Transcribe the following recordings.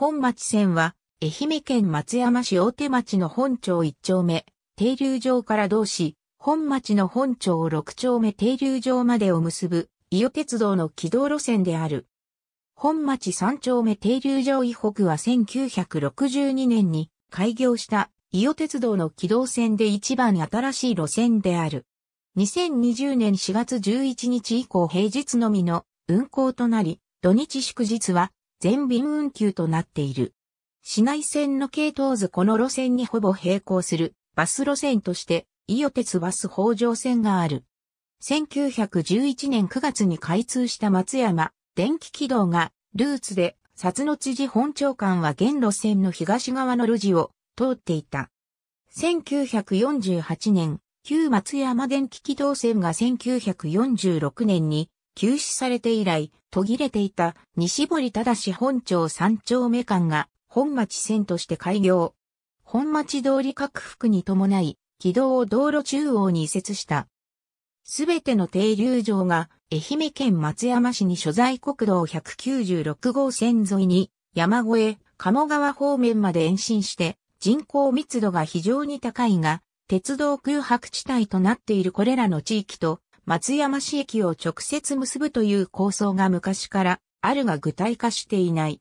本町線は、愛媛県松山市大手町の本町1丁目、停留場から同市、本町の本町6丁目停留場までを結ぶ、伊予鉄道の軌道路線である。本町3丁目停留場以北は1962年に開業した伊予鉄道の軌道線で一番新しい路線である。2020年4月11日以降平日のみの運行となり、土日祝日は全便運休となっている。市内線の系統図この路線にほぼ並行するバス路線として、伊予鉄バス北条線がある。1911年9月に開通した松山電気軌道がルーツで、薩野知事本長官は現路線の東側の路地を通っていた。1948年、旧松山電気軌道線が1946年に休止されて以来、途切れていた西堀忠本町三丁目間が本町線として開業。本町通り拡幅に伴い、軌道を道路中央に移設した。すべての停留場が愛媛県松山市に所在国道196号線沿いに山越え、鴨川方面まで延伸して人口密度が非常に高いが、鉄道空白地帯となっているこれらの地域と松山市駅を直接結ぶという構想が昔からあるが具体化していない。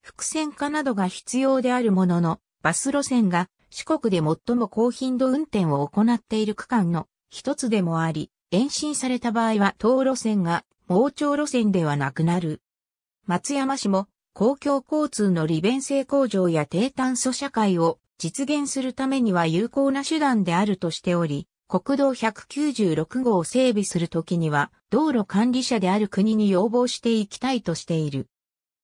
伏線化などが必要であるものの、バス路線が四国で最も高頻度運転を行っている区間の一つでもあり、延伸された場合は当路線が盲腸路線ではなくなる。松山市も公共交通の利便性向上や低炭素社会を実現するためには有効な手段であるとしており、国道196号を整備するときには、道路管理者である国に要望していきたいとしている。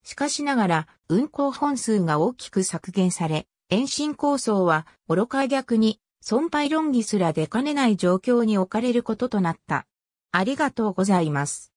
しかしながら、運行本数が大きく削減され、延伸構想は、愚か逆に、損廃論議すら出かねない状況に置かれることとなった。ありがとうございます。